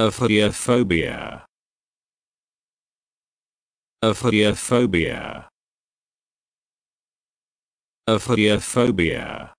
Ophidiophobia. Ophidiophobia. Ophidiophobia.